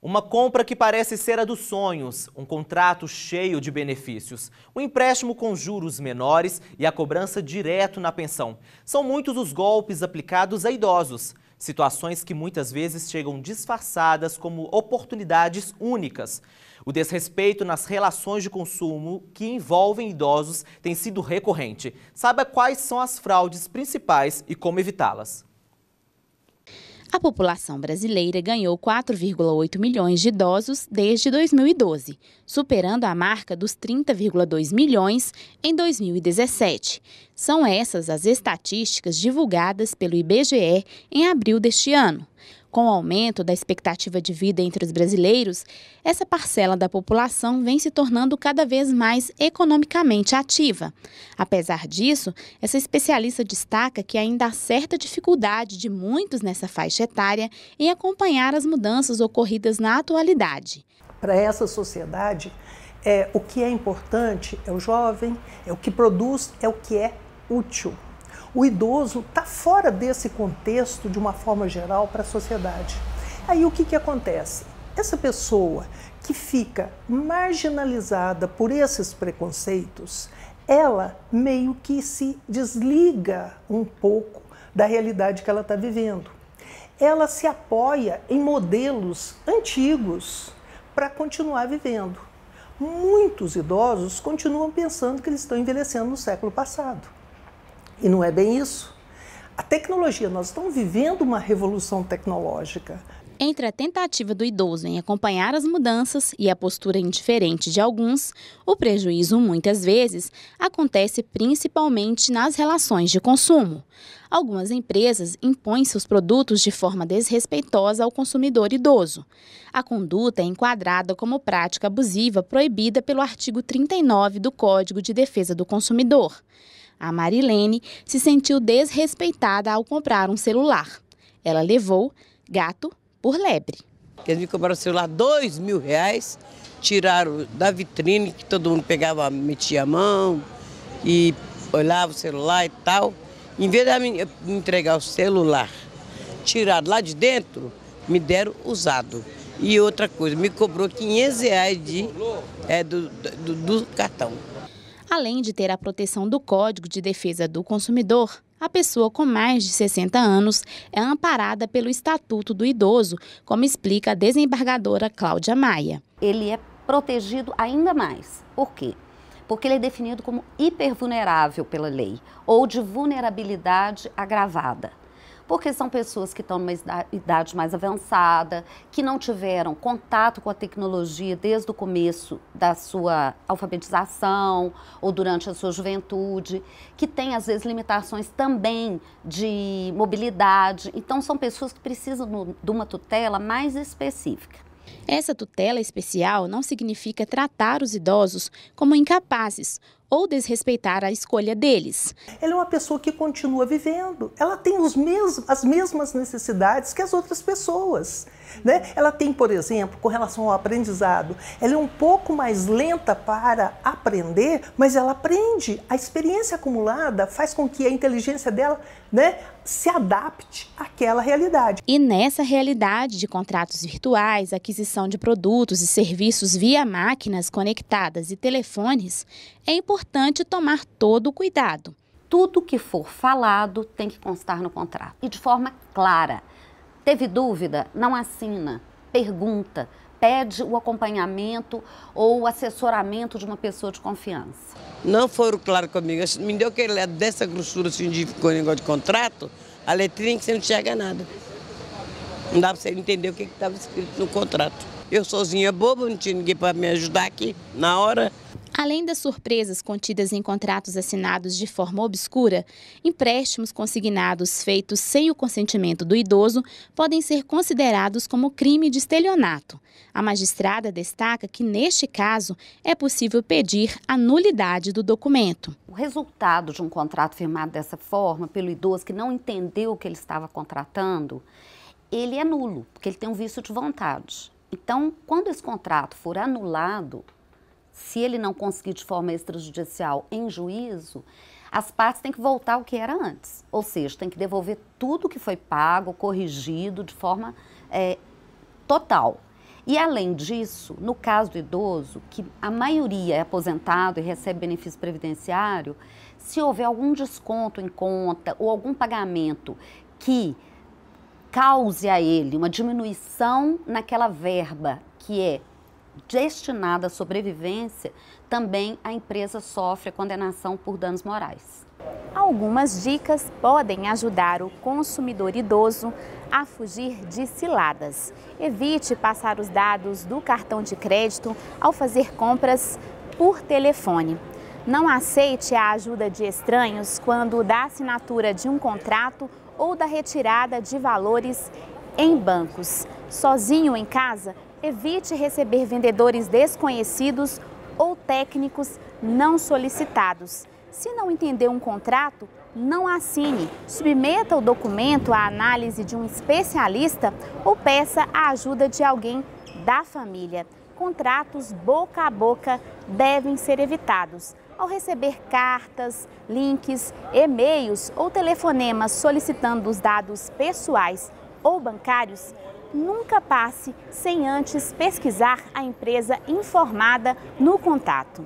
Uma compra que parece ser a dos sonhos, um contrato cheio de benefícios, um empréstimo com juros menores e a cobrança direto na pensão. São muitos os golpes aplicados a idosos. Situações que muitas vezes chegam disfarçadas como oportunidades únicas. O desrespeito nas relações de consumo que envolvem idosos tem sido recorrente. Saiba quais são as fraudes principais e como evitá-las. A população brasileira ganhou 4,8 milhões de idosos desde 2012, superando a marca dos 30,2 milhões em 2017. São essas as estatísticas divulgadas pelo IBGE em abril deste ano. Com o aumento da expectativa de vida entre os brasileiros, essa parcela da população vem se tornando cada vez mais economicamente ativa. Apesar disso, essa especialista destaca que ainda há certa dificuldade de muitos nessa faixa etária em acompanhar as mudanças ocorridas na atualidade. Para essa sociedade, é, o que é importante é o jovem, é o que produz, é o que é útil. O idoso está fora desse contexto de uma forma geral para a sociedade. Aí o que, que acontece? Essa pessoa que fica marginalizada por esses preconceitos, ela meio que se desliga um pouco da realidade que ela está vivendo. Ela se apoia em modelos antigos para continuar vivendo. Muitos idosos continuam pensando que eles estão envelhecendo no século passado. E não é bem isso. A tecnologia, nós estamos vivendo uma revolução tecnológica. Entre a tentativa do idoso em acompanhar as mudanças e a postura indiferente de alguns, o prejuízo muitas vezes acontece principalmente nas relações de consumo. Algumas empresas impõem seus produtos de forma desrespeitosa ao consumidor idoso. A conduta é enquadrada como prática abusiva proibida pelo artigo 39 do Código de Defesa do Consumidor. A Marilene se sentiu desrespeitada ao comprar um celular. Ela levou gato por lebre. Eles me cobraram o celular dois mil reais, tiraram da vitrine, que todo mundo pegava, metia a mão e olhava o celular e tal. Em vez de me entregar o celular tirado lá de dentro, me deram usado. E outra coisa, me cobrou 500 reais de, é, do, do, do cartão. Além de ter a proteção do Código de Defesa do Consumidor, a pessoa com mais de 60 anos é amparada pelo Estatuto do Idoso, como explica a desembargadora Cláudia Maia. Ele é protegido ainda mais. Por quê? Porque ele é definido como hipervulnerável pela lei ou de vulnerabilidade agravada porque são pessoas que estão numa idade mais avançada, que não tiveram contato com a tecnologia desde o começo da sua alfabetização ou durante a sua juventude, que têm às vezes limitações também de mobilidade. Então são pessoas que precisam de uma tutela mais específica. Essa tutela especial não significa tratar os idosos como incapazes ou desrespeitar a escolha deles. Ela é uma pessoa que continua vivendo, ela tem os mesmos, as mesmas necessidades que as outras pessoas. Né? Ela tem, por exemplo, com relação ao aprendizado, ela é um pouco mais lenta para aprender, mas ela aprende. A experiência acumulada faz com que a inteligência dela né, se adapte àquela realidade. E nessa realidade de contratos virtuais, aquisição de produtos e serviços via máquinas conectadas e telefones, é importante importante tomar todo o cuidado. Tudo que for falado tem que constar no contrato e de forma clara. Teve dúvida? Não assina. Pergunta. Pede o acompanhamento ou o assessoramento de uma pessoa de confiança. Não foram claros comigo. Me deu que é dessa grossura assim, de negócio de contrato, a letrinha que você não enxerga nada. Não dá para você entender o que estava escrito no contrato. Eu sozinha boba, não tinha ninguém para me ajudar aqui na hora. Além das surpresas contidas em contratos assinados de forma obscura, empréstimos consignados feitos sem o consentimento do idoso podem ser considerados como crime de estelionato. A magistrada destaca que, neste caso, é possível pedir a nulidade do documento. O resultado de um contrato firmado dessa forma pelo idoso que não entendeu o que ele estava contratando, ele é nulo, porque ele tem um vício de vontade. Então, quando esse contrato for anulado, se ele não conseguir de forma extrajudicial em juízo, as partes têm que voltar ao que era antes. Ou seja, tem que devolver tudo que foi pago, corrigido, de forma é, total. E além disso, no caso do idoso, que a maioria é aposentado e recebe benefício previdenciário, se houver algum desconto em conta ou algum pagamento que cause a ele uma diminuição naquela verba que é destinada à sobrevivência, também a empresa sofre a condenação por danos morais. Algumas dicas podem ajudar o consumidor idoso a fugir de ciladas. Evite passar os dados do cartão de crédito ao fazer compras por telefone. Não aceite a ajuda de estranhos quando dá assinatura de um contrato ou da retirada de valores em bancos. Sozinho em casa, Evite receber vendedores desconhecidos ou técnicos não solicitados. Se não entender um contrato, não assine. Submeta o documento à análise de um especialista ou peça a ajuda de alguém da família. Contratos boca a boca devem ser evitados. Ao receber cartas, links, e-mails ou telefonemas solicitando os dados pessoais ou bancários, nunca passe sem antes pesquisar a empresa informada no contato.